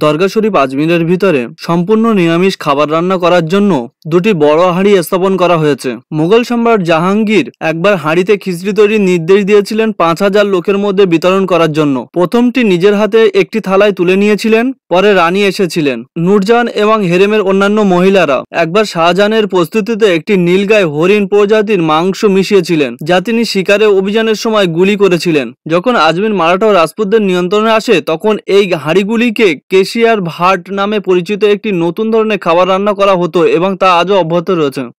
দরগা শরীফ আজমিরের ভিতরে সম্পূর্ণ নিরামিষ খাবার রান্না করার জন্য দুটি বড় হাঁড়ি স্থাপন করা হয়েছে মুঘল সম্রাট জাহাঙ্গীর একবার হাঁড়িতে খিচড়ি তৈরির নির্দেশ দিয়েছিলেন পাঁচ হাজার লোকের মধ্যে বিতরণ করার জন্য প্রথমটি নিজের হাতে একটি থালায় তুলে নিয়েছিলেন পরে রানী এসেছিলেন নুরজান এবং হেরেমের অন্যান্য মহিলারা একবার শাহজাহানের প্রস্তুতিতে একটি নীলগায় হরিণ প্রজাতির মাংস মিশিয়েছিলেন যা তিনি শিকারে অভিযানের সময় গুলি করেছিলেন যখন আজমির মারাঠা রাজপুতদের নিয়ন্ত্রণে আসে তখন এই হাঁড়িগুলিকে কেশিয়ার ভাট নামে পরিচিত একটি নতুন ধরনের খাবার রান্না করা হতো এবং তা আজও অব্যাহত রয়েছে।